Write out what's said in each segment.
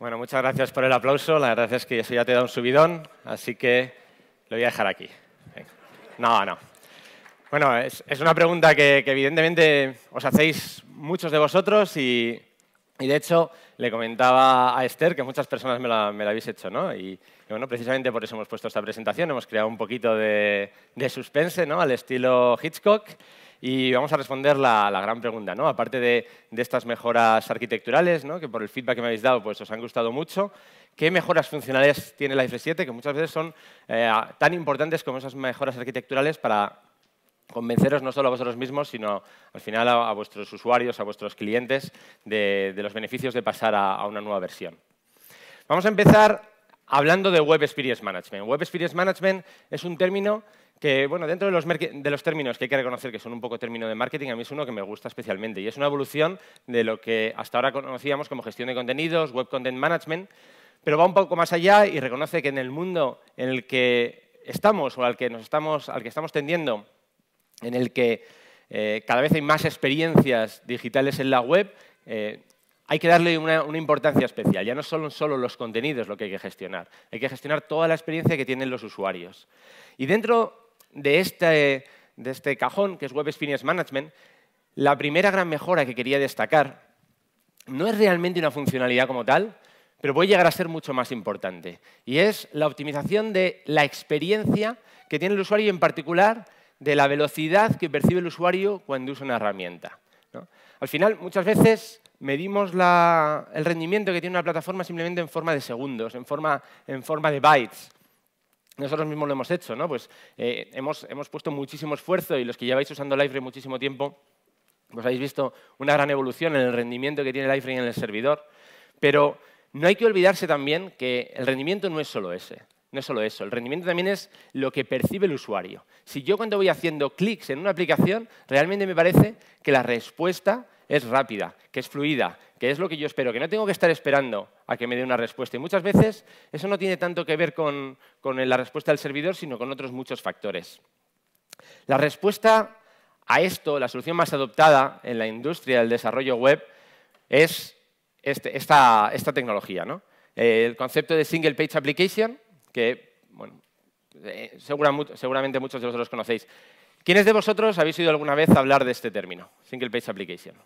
Bueno, muchas gracias por el aplauso. La verdad es que eso ya te da un subidón, así que lo voy a dejar aquí. No, no. Bueno, es, una pregunta que, evidentemente os hacéis muchos de vosotros y, de hecho le comentaba a Esther que muchas personas me la, me habéis hecho, ¿no? Y, y, bueno, precisamente por eso hemos puesto esta presentación, hemos creado un poquito de, de suspense, ¿no? Al estilo Hitchcock. Y vamos a responder la, la gran pregunta, ¿no? Aparte de, estas mejoras arquitecturales, que por el feedback que me habéis dado pues, os han gustado mucho, ¿qué mejoras funcionales tiene la f 7? Que muchas veces son eh, tan importantes como esas mejoras arquitecturales para convenceros no solo a vosotros mismos, sino al final a, vuestros usuarios, a vuestros clientes, de, los beneficios de pasar a, a una nueva versión. Vamos a empezar hablando de Web Experience Management. Web Experience Management es un término que bueno, dentro de los, términos que hay que reconocer que son un poco término de marketing, a mí es uno que me gusta especialmente y es una evolución de lo que hasta ahora conocíamos como gestión de contenidos, web content management, pero va un poco más allá y reconoce que en el mundo en el que estamos o al que, nos estamos, al que estamos tendiendo, en el que eh, cada vez hay más experiencias digitales en la web, eh, hay que darle una, una, importancia especial. Ya no son solo los contenidos lo que hay que gestionar, hay que gestionar toda la experiencia que tienen los usuarios. Y dentro este, de este, cajón, que es Web Experience Management, la primera gran mejora que quería destacar no es realmente una funcionalidad como tal, pero puede llegar a ser mucho más importante. Y es la optimización de la experiencia que tiene el usuario y en particular de la velocidad que percibe el usuario cuando usa una herramienta. Al final, muchas veces medimos el rendimiento que tiene una plataforma simplemente en forma de segundos, en forma de bytes nosotros mismos lo hemos hecho, ¿no? Pues eh, hemos, puesto muchísimo esfuerzo y los que lleváis usando Liferay muchísimo tiempo, pues habéis visto una gran evolución en el rendimiento que tiene Liferay en el servidor. Pero no hay que olvidarse también que el rendimiento no es solo ese. No es solo eso, el rendimiento también es lo que percibe el usuario. Si yo cuando voy haciendo clics en una aplicación, realmente me parece que la respuesta es rápida, que es fluida, que es lo que yo espero, que no tengo que estar esperando a que me dé una respuesta. Y muchas veces eso no tiene tanto que ver con, la respuesta del servidor, sino con otros muchos factores. La respuesta a esto, la solución más adoptada en la industria del desarrollo web, es este, esta, tecnología. El concepto de Single Page Application, que eh, seguramente muchos de vosotros conocéis. ¿Quiénes de vosotros habéis ido alguna vez hablar de este término, Single Page Application?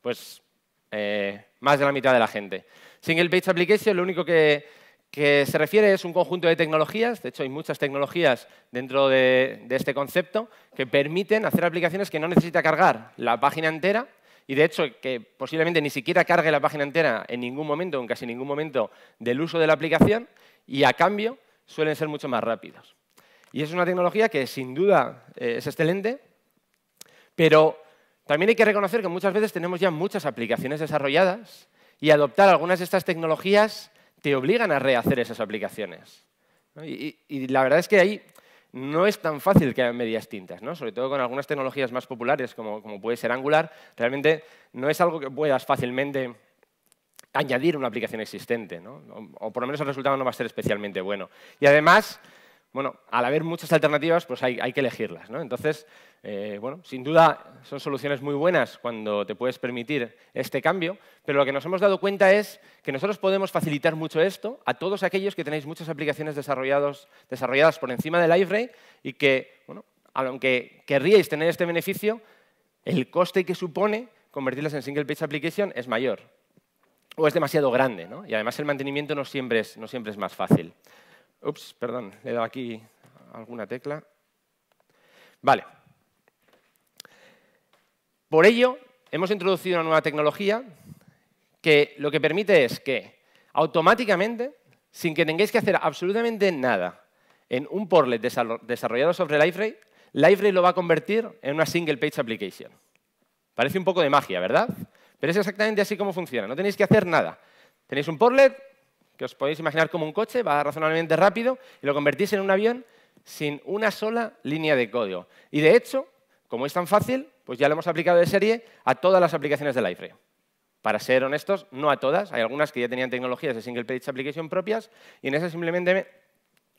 Pues eh, más de la mitad de la gente. Single Page Application lo único que, se refiere es un conjunto de tecnologías, de hecho hay muchas tecnologías dentro de, este concepto, que permiten hacer aplicaciones que no necesita cargar la página entera y de hecho que posiblemente ni siquiera cargue la página entera en ningún momento, en casi ningún momento del uso de la aplicación y a cambio suelen ser mucho más rápidos. Y es una tecnología que sin duda eh, es excelente, pero también hay que reconocer que muchas veces tenemos ya muchas aplicaciones desarrolladas y adoptar algunas de estas tecnologías te obligan a rehacer esas aplicaciones. Y, la verdad es que ahí no es tan fácil que haya medias tintas, ¿no? sobre todo con algunas tecnologías más populares como, puede ser Angular, realmente no es algo que puedas fácilmente añadir una aplicación existente, ¿no? o por lo menos el resultado no va a ser especialmente bueno. Y además, bueno, al haber muchas alternativas, pues hay, que elegirlas. ¿no? Entonces, eh, bueno, sin duda son soluciones muy buenas cuando te puedes permitir este cambio, pero lo que nos hemos dado cuenta es que nosotros podemos facilitar mucho esto a todos aquellos que tenéis muchas aplicaciones desarrolladas por encima del Liferay y que, bueno, aunque querríais tener este beneficio, el coste que supone convertirlas en single page application es mayor o es demasiado grande, ¿no? y además el mantenimiento no siempre es más fácil. Ups, perdón, le he dado aquí alguna tecla. Vale. Por ello, hemos introducido una nueva tecnología que lo que permite es que automáticamente, sin que tengáis que hacer absolutamente nada en un portlet desarrollado sobre Liferay, Liferay lo va a convertir en una single page application. Parece un poco de magia, ¿verdad? Pero es exactamente así como funciona. No tenéis que hacer nada. Tenéis un portlet, que os podéis imaginar como un coche, va razonablemente rápido y lo convertís en un avión sin una sola línea de código. Y de hecho, como es tan fácil, pues ya lo hemos aplicado de serie a todas las aplicaciones del iframe. Para ser honestos, no a todas, hay algunas que ya tenían tecnologías de single page application propias y en esas simplemente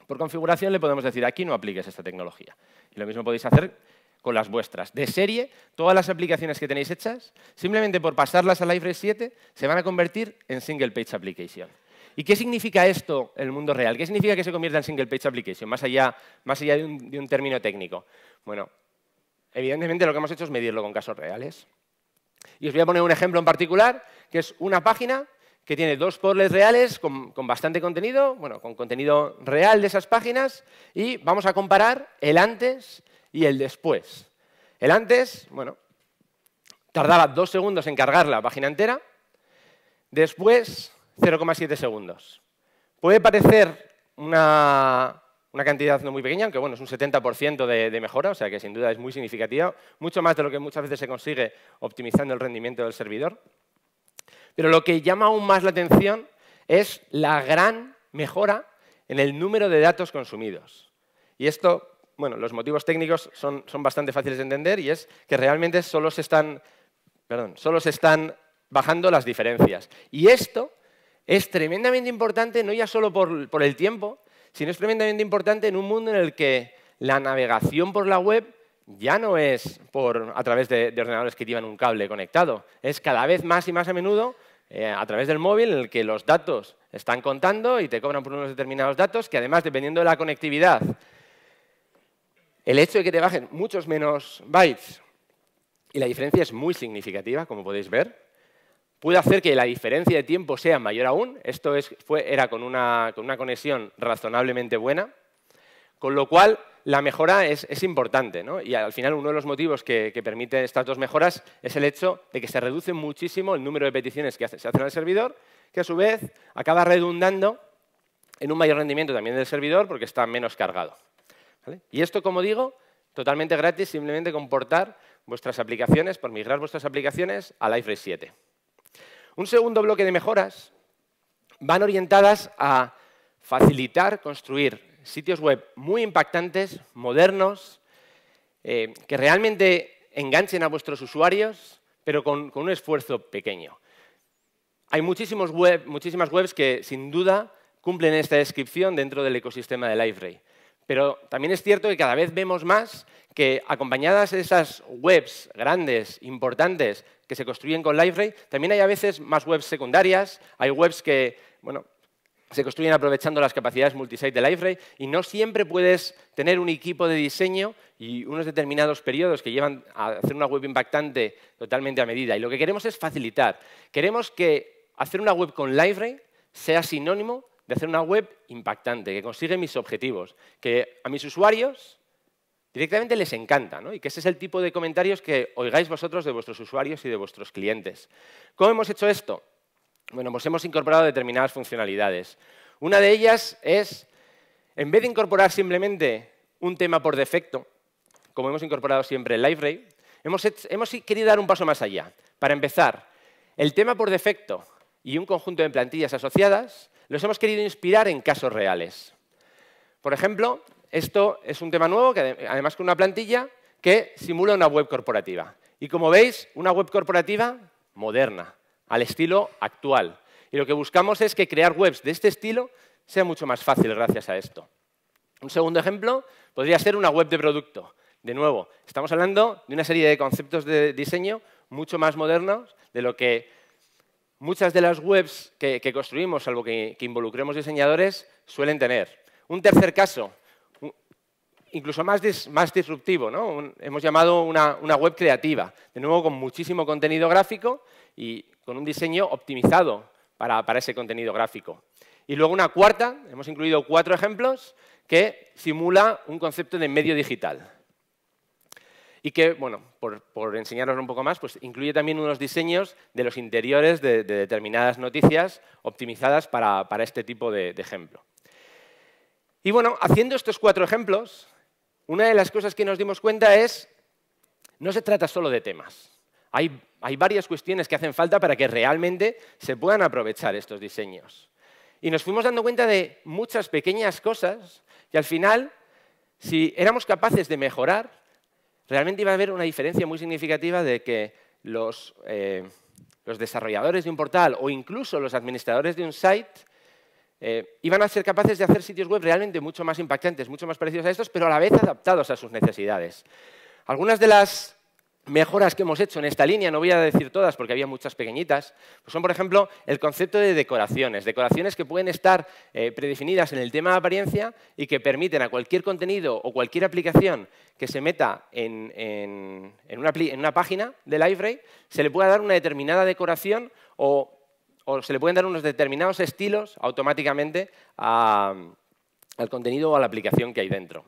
por configuración le podemos decir aquí no apliques esta tecnología. Y lo mismo podéis hacer con las vuestras. De serie, todas las aplicaciones que tenéis hechas, simplemente por pasarlas al iframe 7, se van a convertir en single page application. ¿Y qué significa esto en el mundo real? ¿Qué significa que se convierta en single page application, más allá, más allá de, un, término técnico? Bueno, evidentemente lo que hemos hecho es medirlo con casos reales. Y os voy a poner un ejemplo en particular, que es una página que tiene dos portales reales con, bastante contenido, bueno, con contenido real de esas páginas, y vamos a comparar el antes y el después. El antes, bueno, tardaba dos segundos en cargar la página entera, después 0,7 segundos. Puede parecer una, cantidad no muy pequeña, aunque bueno, es un 70% de, mejora, o sea que sin duda es muy significativa, mucho más de lo que muchas veces se consigue optimizando el rendimiento del servidor. Pero lo que llama aún más la atención es la gran mejora en el número de datos consumidos. Y esto, bueno, los motivos técnicos son, bastante fáciles de entender y es que realmente solo se están, perdón, solo se están bajando las diferencias. Y esto es tremendamente importante, no ya solo por, el tiempo, sino es tremendamente importante en un mundo en el que la navegación por la web ya no es a través de, ordenadores que llevan un cable conectado, es cada vez más y más a menudo eh, a través del móvil en el que los datos están contando y te cobran por unos determinados datos que además, dependiendo de la conectividad, el hecho de que te bajen muchos menos bytes y la diferencia es muy significativa, como podéis ver, puede hacer que la diferencia de tiempo sea mayor aún. Esto fue, era con una, con una, conexión razonablemente buena, con lo cual la mejora es, importante. ¿no? Y al final uno de los motivos que, permiten permite estas dos mejoras es el hecho de que se reduce muchísimo el número de peticiones que se hacen al servidor, que a su vez acaba redundando en un mayor rendimiento también del servidor porque está menos cargado. Y esto, como digo, totalmente gratis, simplemente comportar vuestras aplicaciones, por migrar vuestras aplicaciones a Liferay 7. Un segundo bloque de mejoras van orientadas a facilitar, construir sitios web muy impactantes, modernos, eh, que realmente enganchen a vuestros usuarios, pero con, un esfuerzo pequeño. Hay muchísimas webs que, sin duda, cumplen esta descripción dentro del ecosistema de LiveRay. Pero también es cierto que cada vez vemos más que, acompañadas de esas webs grandes, importantes, que se construyen con LiveRay. También hay a veces más webs secundarias, hay webs que, se construyen aprovechando las capacidades multisite de LiveRay y no siempre puedes tener un equipo de diseño y unos determinados periodos que llevan a hacer una web impactante totalmente a medida. Y lo que queremos es facilitar. Queremos que hacer una web con LiveRay sea sinónimo de hacer una web impactante, que consigue mis objetivos, que a mis usuarios Directamente les encanta, ¿no? Y que ese es el tipo de comentarios que oigáis vosotros de vuestros usuarios y de vuestros clientes. ¿Cómo hemos hecho esto? Bueno, pues hemos incorporado determinadas funcionalidades. Una de ellas es, en vez de incorporar simplemente un tema por defecto, como hemos incorporado siempre en LiveRay, hemos, hemos querido dar un paso más allá. Para empezar, el tema por defecto y un conjunto de plantillas asociadas los hemos querido inspirar en casos reales. Por ejemplo, esto es un tema nuevo, que además con una plantilla que simula una web corporativa. Y como veis, una web corporativa moderna, al estilo actual. Y lo que buscamos es que crear webs de este estilo sea mucho más fácil gracias a esto. Un segundo ejemplo podría ser una web de producto. De nuevo, estamos hablando de una serie de conceptos de diseño mucho más modernos de lo que muchas de las webs que, construimos, algo que involucremos diseñadores, suelen tener. Un tercer caso, incluso más, más disruptivo. ¿no? hemos llamado una, web creativa, de nuevo con muchísimo contenido gráfico y con un diseño optimizado para, ese contenido gráfico. Y luego una cuarta, hemos incluido cuatro ejemplos, que simula un concepto de medio digital. Y que, bueno, por, por enseñaros un poco más, pues incluye también unos diseños de los interiores de, determinadas noticias optimizadas para, este tipo de ejemplo. Y bueno, haciendo estos cuatro ejemplos, una de las cosas que nos dimos cuenta es, no se trata solo de temas. Hay, varias cuestiones que hacen falta para que realmente se puedan aprovechar estos diseños. Y nos fuimos dando cuenta de muchas pequeñas cosas y al final, si éramos capaces de mejorar, realmente iba a haber una diferencia muy significativa de que los eh, desarrolladores de un portal o incluso los administradores de un site iban eh, a ser capaces de hacer sitios web realmente mucho más impactantes, mucho más parecidos a estos, pero a la vez adaptados a sus necesidades. Algunas de las mejoras que hemos hecho en esta línea, no voy a decir todas porque había muchas pequeñitas, pues son, por ejemplo, el concepto de decoraciones, decoraciones que pueden estar eh, predefinidas en el tema de apariencia y que permiten a cualquier contenido o cualquier aplicación que se meta en, una, página de LiveRay, se le pueda dar una determinada decoración o o se le pueden dar unos determinados estilos automáticamente al contenido o a la aplicación que hay dentro.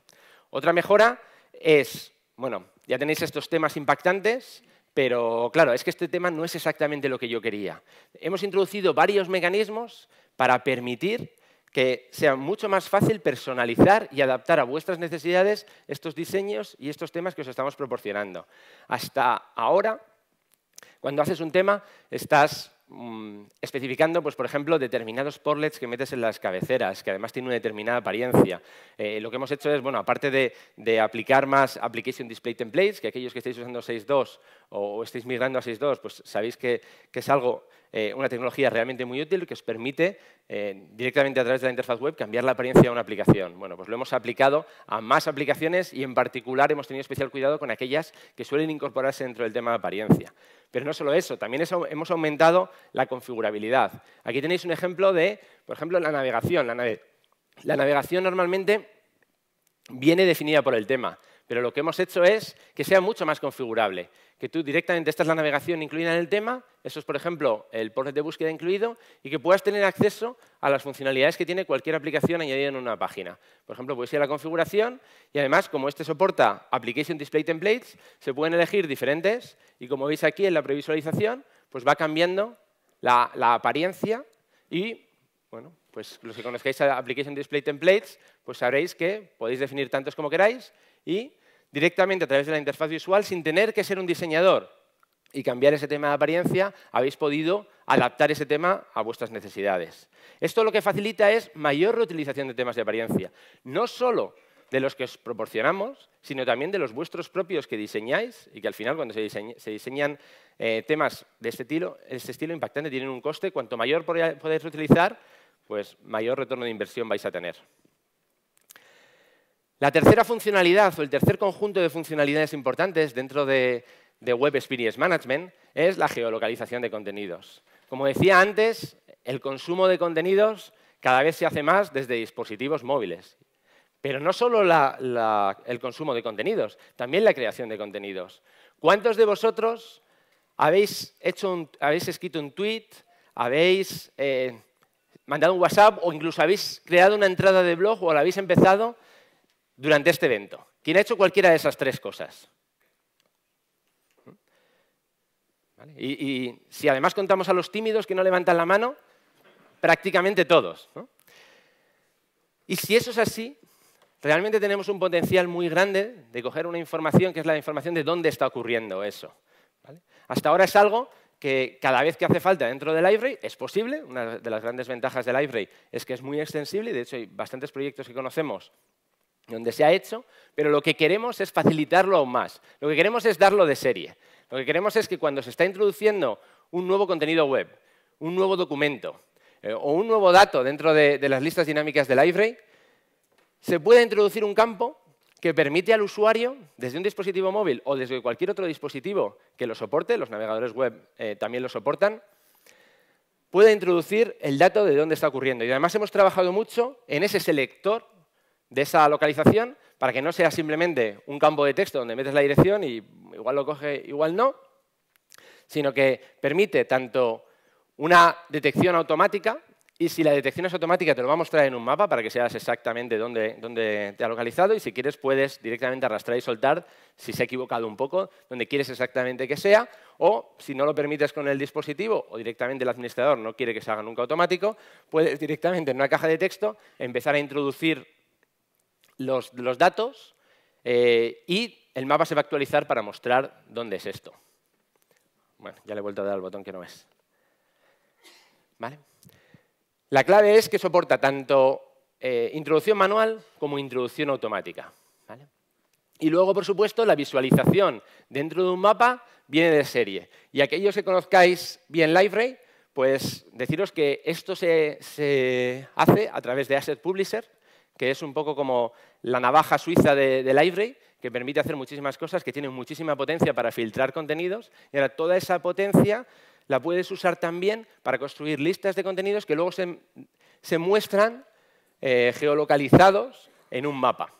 Otra mejora es, bueno, ya tenéis estos temas impactantes, pero claro, es que este tema no es exactamente lo que yo quería. Hemos introducido varios mecanismos para permitir que sea mucho más fácil personalizar y adaptar a vuestras necesidades estos diseños y estos temas que os estamos proporcionando. Hasta ahora, cuando haces un tema, estás Mm, especificando, pues, por ejemplo, determinados portlets que metes en las cabeceras, que además tienen una determinada apariencia. Eh, lo que hemos hecho es, bueno, aparte de, aplicar más Application Display Templates, que aquellos que estáis usando 6.2 o, o estéis migrando a 6.2, pues sabéis que es algo eh, una tecnología realmente muy útil que os permite eh, directamente a través de la interfaz web cambiar la apariencia de una aplicación. Bueno, pues lo hemos aplicado a más aplicaciones y en particular hemos tenido especial cuidado con aquellas que suelen incorporarse dentro del tema de apariencia. Pero no solo eso, también hemos aumentado la configurabilidad. Aquí tenéis un ejemplo de, por ejemplo, la navegación. la navegación normalmente viene definida por el tema. Pero lo que hemos hecho es que sea mucho más configurable, que tú directamente, esta es la navegación incluida en el tema, eso es, por ejemplo, el portal de búsqueda incluido, y que puedas tener acceso a las funcionalidades que tiene cualquier aplicación añadida en una página. Por ejemplo, puedes ir a la configuración y además, como este soporta Application Display Templates, se pueden elegir diferentes y como veis aquí en la previsualización, pues va cambiando la, la apariencia y, bueno, pues los que conozcáis Application Display Templates, pues sabréis que podéis definir tantos como queráis y directamente a través de la interfaz visual sin tener que ser un diseñador y cambiar ese tema de apariencia, habéis podido adaptar ese tema a vuestras necesidades. Esto lo que facilita es mayor reutilización de temas de apariencia, no solo de los que os proporcionamos, sino también de los vuestros propios que diseñáis y que al final cuando se, diseñan eh, temas de este estilo, este estilo impactante tienen un coste, cuanto mayor podáis utilizar, pues mayor retorno de inversión vais a tener. La tercera funcionalidad o el tercer conjunto de funcionalidades importantes dentro de, Web Experience Management es la geolocalización de contenidos. Como decía antes, el consumo de contenidos cada vez se hace más desde dispositivos móviles. Pero no solo el consumo de contenidos, también la creación de contenidos. ¿Cuántos de vosotros habéis, escrito un tweet, habéis eh, mandado un WhatsApp o incluso habéis creado una entrada de blog o la habéis empezado durante este evento? ¿Quién ha hecho cualquiera de esas tres cosas? Y, si además contamos a los tímidos que no levantan la mano, prácticamente todos. Y si eso es así, realmente tenemos un potencial muy grande de coger una información que es la información de dónde está ocurriendo eso. Hasta ahora es algo que cada vez que hace falta dentro del Library es posible. Una de las grandes ventajas del Library es que es muy extensible y de hecho hay bastantes proyectos que conocemos donde se ha hecho, pero lo que queremos es facilitarlo aún más. Lo que queremos es darlo de serie. Lo que queremos es que cuando se está introduciendo un nuevo contenido web, un nuevo documento eh, o un nuevo dato dentro de, las listas dinámicas del Liferay, se pueda introducir un campo que permite al usuario, desde un dispositivo móvil o desde cualquier otro dispositivo que lo soporte, los navegadores web eh, también lo soportan, pueda introducir el dato de dónde está ocurriendo. Y además hemos trabajado mucho en ese selector de esa localización para que no sea simplemente un campo de texto donde metes la dirección y igual lo coge, igual no, sino que permite tanto una detección automática y si la detección es automática te lo va a mostrar en un mapa para que seas exactamente dónde, dónde te ha localizado y si quieres puedes directamente arrastrar y soltar si se ha equivocado un poco, donde quieres exactamente que sea o si no lo permites con el dispositivo o directamente el administrador no quiere que se haga nunca automático, puedes directamente en una caja de texto empezar a introducir los, datos eh, y el mapa se va a actualizar para mostrar dónde es esto. Bueno, ya le he vuelto a dar al botón que no es. ¿Vale? La clave es que soporta tanto eh, introducción manual como introducción automática. Y luego, por supuesto, la visualización dentro de un mapa viene de serie. Y aquellos que conozcáis bien LiveRay, pues deciros que esto se hace a través de Asset Publisher, que es un poco como la navaja suiza de, de que permite hacer muchísimas cosas, que tiene muchísima potencia para filtrar contenidos, y ahora toda esa potencia la puedes usar también para construir listas de contenidos que luego se, muestran eh, geolocalizados en un mapa.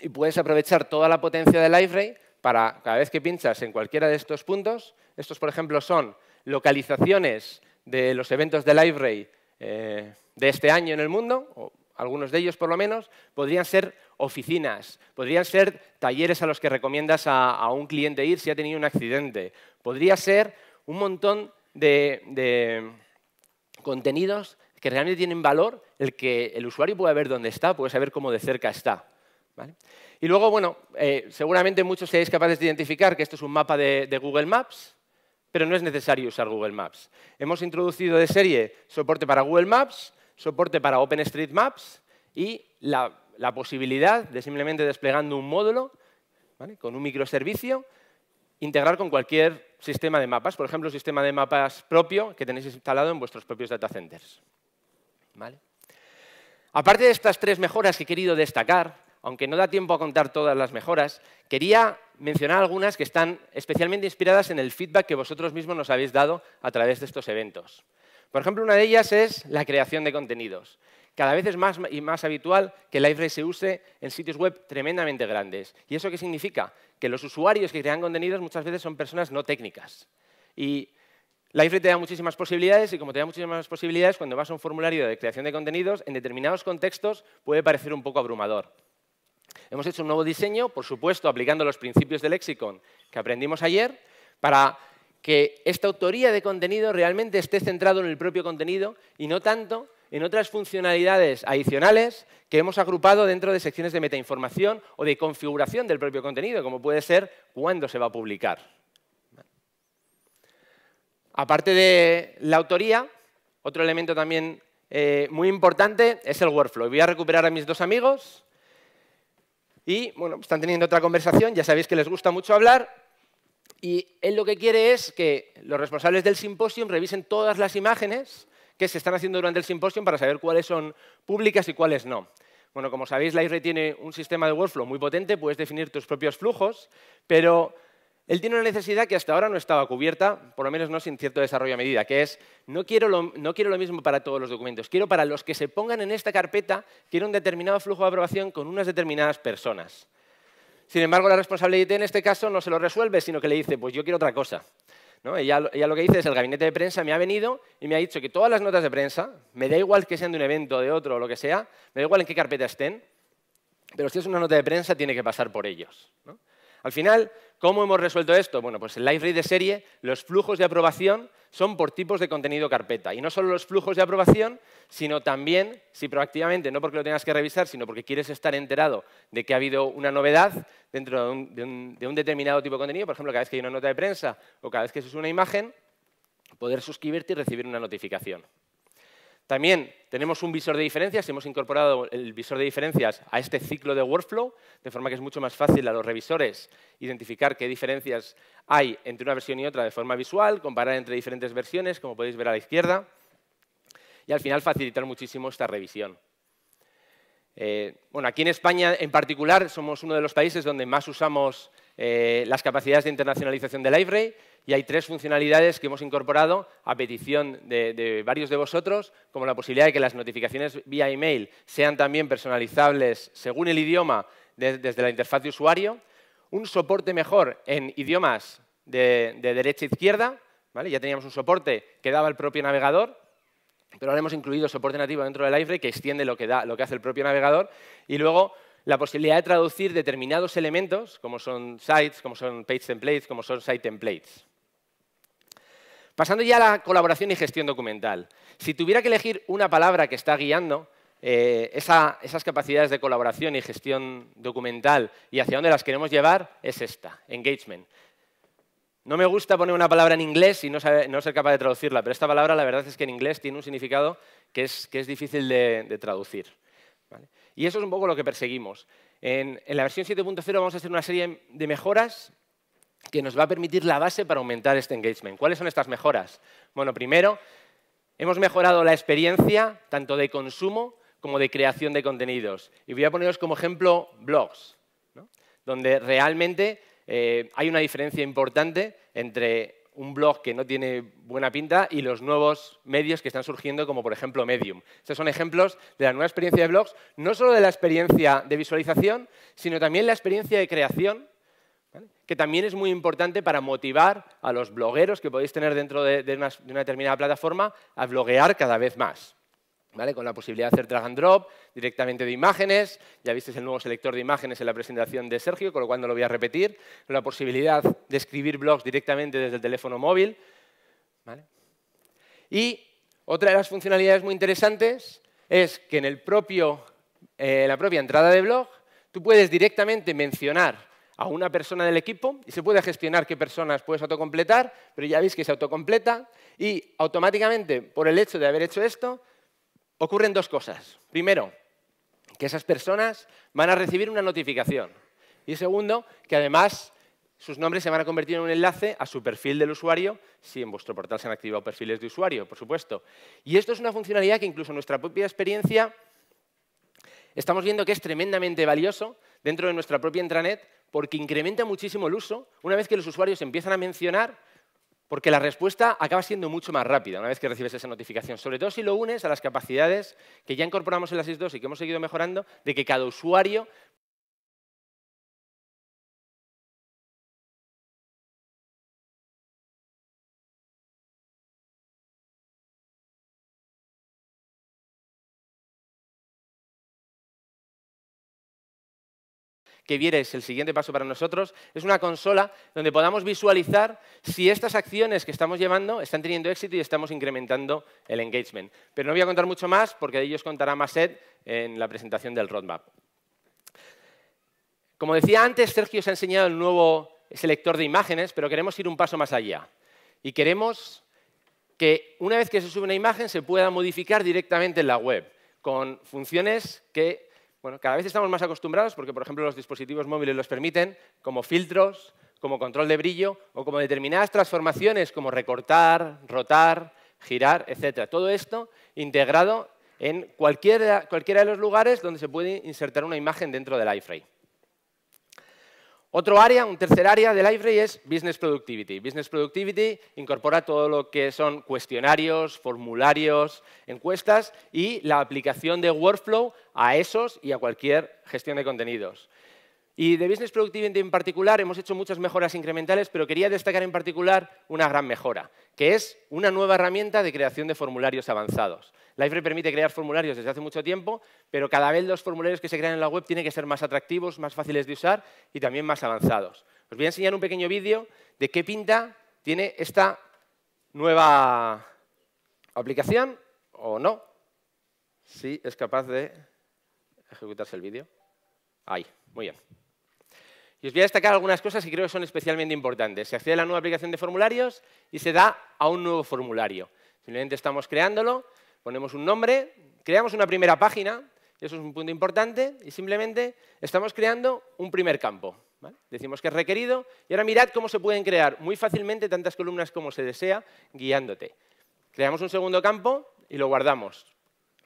Y puedes aprovechar toda la potencia de Liferay para, cada vez que pinchas en cualquiera de estos puntos, estos, por ejemplo, son localizaciones de los eventos de Liferay eh, de este año en el mundo, algunos de ellos por lo menos, podrían ser oficinas, podrían ser talleres a los que recomiendas a, un cliente ir si ha tenido un accidente, podría ser un montón de, contenidos que realmente tienen valor, el que el usuario pueda ver dónde está, puede saber cómo de cerca está. Y luego, bueno, eh, seguramente muchos seáis capaces de identificar que esto es un mapa de, Google Maps, pero no es necesario usar Google Maps. Hemos introducido de serie soporte para Google Maps, soporte para OpenStreetMaps y la, posibilidad de simplemente desplegando un módulo con un microservicio, integrar con cualquier sistema de mapas, por ejemplo, un sistema de mapas propio que tenéis instalado en vuestros propios data centers. Aparte de estas tres mejoras que he querido destacar, aunque no da tiempo a contar todas las mejoras, quería mencionar algunas que están especialmente inspiradas en el feedback que vosotros mismos nos habéis dado a través de estos eventos. Por ejemplo, una de ellas es la creación de contenidos. Cada vez es más y más habitual que live se use en sitios web tremendamente grandes. ¿Y eso qué significa? Que los usuarios que crean contenidos muchas veces son personas no técnicas. Y Live te da muchísimas posibilidades y como te da muchísimas posibilidades, cuando vas a un formulario de creación de contenidos, en determinados contextos puede parecer un poco abrumador. Hemos hecho un nuevo diseño, por supuesto, aplicando los principios del Lexicon que aprendimos ayer, para que esta autoría de contenido realmente esté centrado en el propio contenido y no tanto en otras funcionalidades adicionales que hemos agrupado dentro de secciones de metainformación o de configuración del propio contenido, como puede ser cuándo se va a publicar. Aparte de la autoría, otro elemento también eh, muy importante es el workflow. Voy a recuperar a mis dos amigos y bueno, pues están teniendo otra conversación, ya sabéis que les gusta mucho hablar, y él lo que quiere es que los responsables del simposio revisen todas las imágenes que se están haciendo durante el Symposium para saber cuáles son públicas y cuáles no. Bueno, como sabéis, la IRE tiene un sistema de workflow muy potente, puedes definir tus propios flujos, pero él tiene una necesidad que hasta ahora no estaba cubierta, por lo menos no sin cierto desarrollo a medida, que es, no quiero lo mismo para todos los documentos, quiero para los que se pongan en esta carpeta, quiero un determinado flujo de aprobación con unas determinadas personas. Sin embargo, la responsabilidad en este caso no se lo resuelve, sino que le dice, pues yo quiero otra cosa. ¿No? Ella, lo que dice es, el gabinete de prensa me ha venido y me ha dicho que todas las notas de prensa, me da igual que sean de un evento, de otro, o lo que sea, me da igual en qué carpeta estén, pero si es una nota de prensa tiene que pasar por ellos. Al final, ¿cómo hemos resuelto esto? Bueno, pues en LiveRay de serie, los flujos de aprobación son por tipos de contenido carpeta. Y no solo los flujos de aprobación, sino también, si proactivamente, no porque lo tengas que revisar, sino porque quieres estar enterado de que ha habido una novedad dentro de un, determinado tipo de contenido, por ejemplo, cada vez que hay una nota de prensa o cada vez que se sube una imagen, poder suscribirte y recibir una notificación. También tenemos un visor de diferencias, hemos incorporado el visor de diferencias a este ciclo de workflow, de forma que es mucho más fácil a los revisores identificar qué diferencias hay entre una versión y otra de forma visual, comparar entre diferentes versiones, como podéis ver a la izquierda, y al final facilitar muchísimo esta revisión. Eh, bueno, aquí en España en particular somos uno de los países donde más usamos eh, las capacidades de internacionalización del libre y hay tres funcionalidades que hemos incorporado a petición de, varios de vosotros, como la posibilidad de que las notificaciones vía email sean también personalizables según el idioma desde la interfaz de usuario, un soporte mejor en idiomas de, derecha e izquierda, ya teníamos un soporte que daba el propio navegador, pero ahora hemos incluido soporte nativo dentro del libre que extiende lo lo que hace el propio navegador, y luego la posibilidad de traducir determinados elementos, como son sites, como son page templates, como son site templates. Pasando ya a la colaboración y gestión documental. Si tuviera que elegir una palabra que está guiando eh, esas capacidades de colaboración y gestión documental y hacia dónde las queremos llevar, es esta, engagement. No me gusta poner una palabra en inglés y no, ser capaz de traducirla, pero esta palabra la verdad es que en inglés tiene un significado que es, difícil de, traducir. Y eso es un poco lo que perseguimos. En, la versión 7.0 vamos a hacer una serie de mejoras que nos va a permitir la base para aumentar este engagement. ¿Cuáles son estas mejoras? Bueno, primero, hemos mejorado la experiencia tanto de consumo como de creación de contenidos. Y voy a poneros como ejemplo blogs, donde realmente eh, hay una diferencia importante entre un blog que no tiene buena pinta y los nuevos medios que están surgiendo, como por ejemplo Medium. Estos son ejemplos de la nueva experiencia de blogs, no solo de la experiencia de visualización, sino también la experiencia de creación, que también es muy importante para motivar a los blogueros que podéis tener dentro de, una, de una determinada plataforma a bloguear cada vez más con la posibilidad de hacer drag and drop directamente de imágenes. Ya visteis el nuevo selector de imágenes en la presentación de Sergio, con lo cual no lo voy a repetir. Con la posibilidad de escribir blogs directamente desde el teléfono móvil. Y otra de las funcionalidades muy interesantes es que en eh, la propia entrada de blog tú puedes directamente mencionar a una persona del equipo y se puede gestionar qué personas puedes autocompletar, pero ya veis que se autocompleta y automáticamente, por el hecho de haber hecho esto, ocurren dos cosas. Primero, que esas personas van a recibir una notificación. Y segundo, que además sus nombres se van a convertir en un enlace a su perfil del usuario, si en vuestro portal se han activado perfiles de usuario, por supuesto. Y esto es una funcionalidad que incluso en nuestra propia experiencia estamos viendo que es tremendamente valioso dentro de nuestra propia intranet porque incrementa muchísimo el uso una vez que los usuarios empiezan a mencionar porque la respuesta acaba siendo mucho más rápida una vez que recibes esa notificación, sobre todo si lo unes a las capacidades que ya incorporamos en la 6.2 y que hemos seguido mejorando, de que cada usuario que es el siguiente paso para nosotros, es una consola donde podamos visualizar si estas acciones que estamos llevando están teniendo éxito y estamos incrementando el engagement. Pero no voy a contar mucho más porque de ellos contará más Ed en la presentación del roadmap. Como decía antes, Sergio os ha enseñado el nuevo selector de imágenes, pero queremos ir un paso más allá. Y queremos que una vez que se sube una imagen se pueda modificar directamente en la web, con funciones que cada vez estamos más acostumbrados porque, por ejemplo, los dispositivos móviles los permiten como filtros, como control de brillo o como determinadas transformaciones como recortar, rotar, girar, etc. Todo esto integrado en cualquiera, cualquiera de los lugares donde se puede insertar una imagen dentro del iframe. Otro área, un tercer área de Liferay es Business Productivity. Business Productivity incorpora todo lo que son cuestionarios, formularios, encuestas y la aplicación de workflow a esos y a cualquier gestión de contenidos. Y de Business Productivity en particular hemos hecho muchas mejoras incrementales, pero quería destacar en particular una gran mejora, que es una nueva herramienta de creación de formularios avanzados. Liferay permite crear formularios desde hace mucho tiempo, pero cada vez los formularios que se crean en la web tienen que ser más atractivos, más fáciles de usar y también más avanzados. Os voy a enseñar un pequeño vídeo de qué pinta tiene esta nueva aplicación, o no, si es capaz de ejecutarse el vídeo. Ahí, muy bien. Y os voy a destacar algunas cosas que creo que son especialmente importantes. Se accede a la nueva aplicación de formularios y se da a un nuevo formulario. Simplemente estamos creándolo, ponemos un nombre, creamos una primera página, eso es un punto importante, y simplemente estamos creando un primer campo. Decimos que es requerido, y ahora mirad cómo se pueden crear muy fácilmente tantas columnas como se desea, guiándote. Creamos un segundo campo y lo guardamos.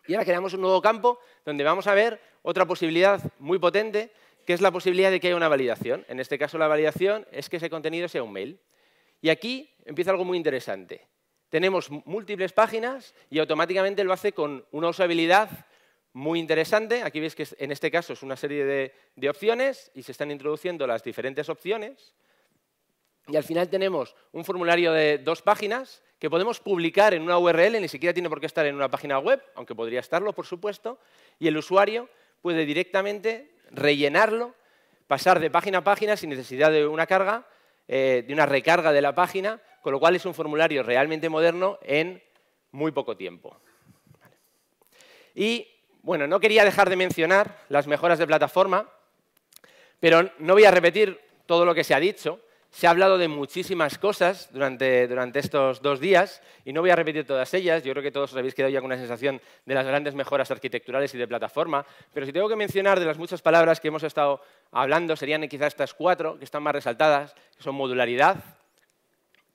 Y ahora creamos un nuevo campo donde vamos a ver otra posibilidad muy potente, que es la posibilidad de que haya una validación. En este caso, la validación es que ese contenido sea un mail. Y aquí empieza algo muy interesante. Tenemos múltiples páginas y automáticamente lo hace con una usabilidad muy interesante. Aquí veis que en este caso es una serie de, opciones y se están introduciendo las diferentes opciones. Y al final tenemos un formulario de dos páginas que podemos publicar en una URL, ni siquiera tiene por qué estar en una página web, aunque podría estarlo, por supuesto, y el usuario puede directamente rellenarlo, pasar de página a página sin necesidad de una carga, eh, de una recarga de la página, con lo cual es un formulario realmente moderno en muy poco tiempo. Y bueno, no quería dejar de mencionar las mejoras de plataforma, pero no voy a repetir todo lo que se ha dicho, se ha hablado de muchísimas cosas durante, estos dos días y no voy a repetir todas ellas. Yo creo que todos os habéis quedado ya con una sensación de las grandes mejoras arquitecturales y de plataforma. Pero si tengo que mencionar de las muchas palabras que hemos estado hablando, serían quizás estas cuatro que están más resaltadas, que son modularidad,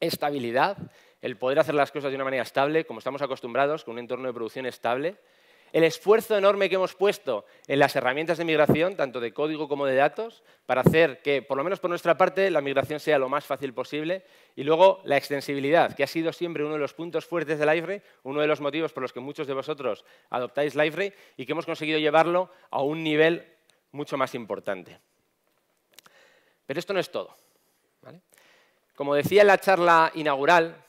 estabilidad, el poder hacer las cosas de una manera estable, como estamos acostumbrados, con un entorno de producción estable, el esfuerzo enorme que hemos puesto en las herramientas de migración, tanto de código como de datos, para hacer que, por lo menos por nuestra parte, la migración sea lo más fácil posible. Y luego la extensibilidad, que ha sido siempre uno de los puntos fuertes de Liferay, uno de los motivos por los que muchos de vosotros adoptáis LiveRay y que hemos conseguido llevarlo a un nivel mucho más importante. Pero esto no es todo. Como decía en la charla inaugural,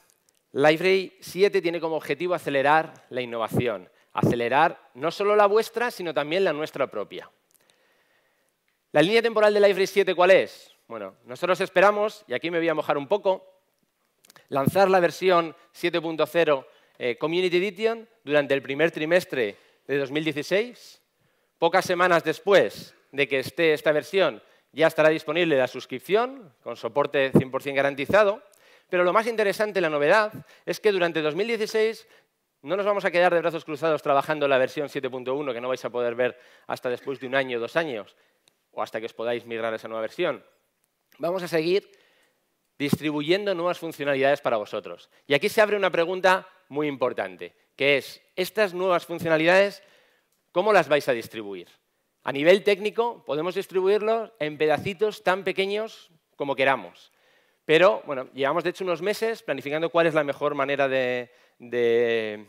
Liveray 7 tiene como objetivo acelerar la innovación, acelerar no solo la vuestra, sino también la nuestra propia. ¿La línea temporal de Life 7 cuál es? Bueno, nosotros esperamos, y aquí me voy a mojar un poco, lanzar la versión 7.0 eh, Community Edition durante el primer trimestre de 2016. Pocas semanas después de que esté esta versión, ya estará disponible la suscripción con soporte 100% garantizado. Pero lo más interesante, la novedad, es que durante 2016 no nos vamos a quedar de brazos cruzados trabajando la versión 7.1 que no vais a poder ver hasta después de un año, dos años, o hasta que os podáis migrar a esa nueva versión. Vamos a seguir distribuyendo nuevas funcionalidades para vosotros. Y aquí se abre una pregunta muy importante, que es, ¿estas nuevas funcionalidades cómo las vais a distribuir? A nivel técnico, podemos distribuirlo en pedacitos tan pequeños como queramos. Pero, bueno, llevamos de hecho unos meses planificando cuál es la mejor manera de, de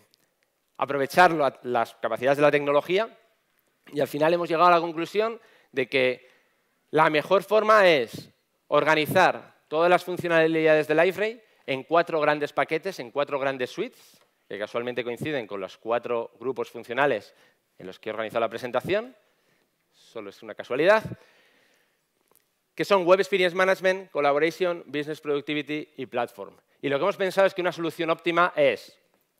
aprovechar las capacidades de la tecnología y al final hemos llegado a la conclusión de que la mejor forma es organizar todas las funcionalidades del Liferay en cuatro grandes paquetes, en cuatro grandes suites, que casualmente coinciden con los cuatro grupos funcionales en los que he organizado la presentación, solo es una casualidad, que son Web Experience Management, Collaboration, Business Productivity y Platform. Y lo que hemos pensado es que una solución óptima es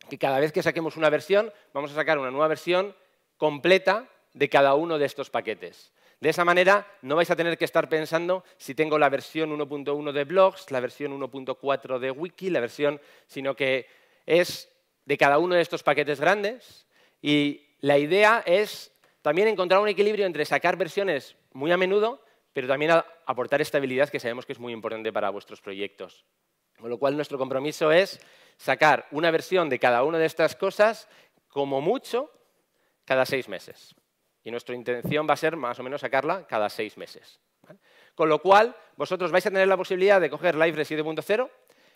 que cada vez que saquemos una versión, vamos a sacar una nueva versión completa de cada uno de estos paquetes. De esa manera no vais a tener que estar pensando si tengo la versión 1.1 de blogs, la versión 1.4 de wiki, la versión, sino que es de cada uno de estos paquetes grandes y la idea es también encontrar un equilibrio entre sacar versiones muy a menudo, pero también aportar estabilidad que sabemos que es muy importante para vuestros proyectos. Con lo cual nuestro compromiso es sacar una versión de cada una de estas cosas como mucho cada seis meses. Y nuestra intención va a ser más o menos sacarla cada seis meses. Con lo cual, vosotros vais a tener la posibilidad de coger Libre 7.0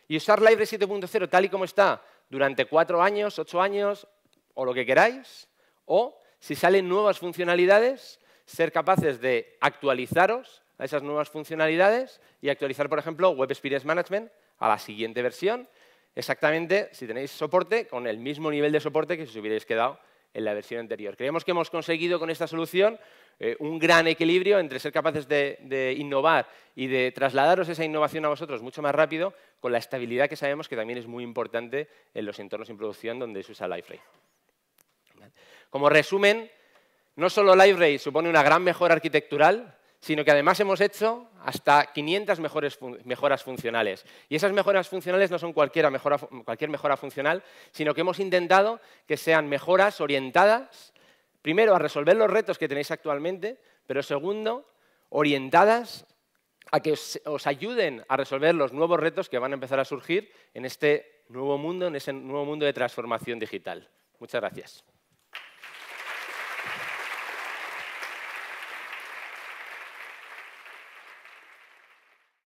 y usar Libre 7.0 tal y como está durante cuatro años, ocho años o lo que queráis, o si salen nuevas funcionalidades, ser capaces de actualizaros a esas nuevas funcionalidades y actualizar, por ejemplo, Web Experience Management a la siguiente versión, exactamente si tenéis soporte, con el mismo nivel de soporte que si os hubierais quedado en la versión anterior. Creemos que hemos conseguido con esta solución eh, un gran equilibrio entre ser capaces de, de, innovar y de trasladaros esa innovación a vosotros mucho más rápido con la estabilidad que sabemos que también es muy importante en los entornos en producción donde se usa LiveRay. Como resumen, no solo LiveRay supone una gran mejora arquitectural, sino que además hemos hecho hasta 500 mejoras funcionales. Y esas mejoras funcionales no son cualquier mejora funcional, sino que hemos intentado que sean mejoras orientadas, primero, a resolver los retos que tenéis actualmente, pero segundo, orientadas a que os ayuden a resolver los nuevos retos que van a empezar a surgir en este nuevo mundo, en ese nuevo mundo de transformación digital. Muchas gracias.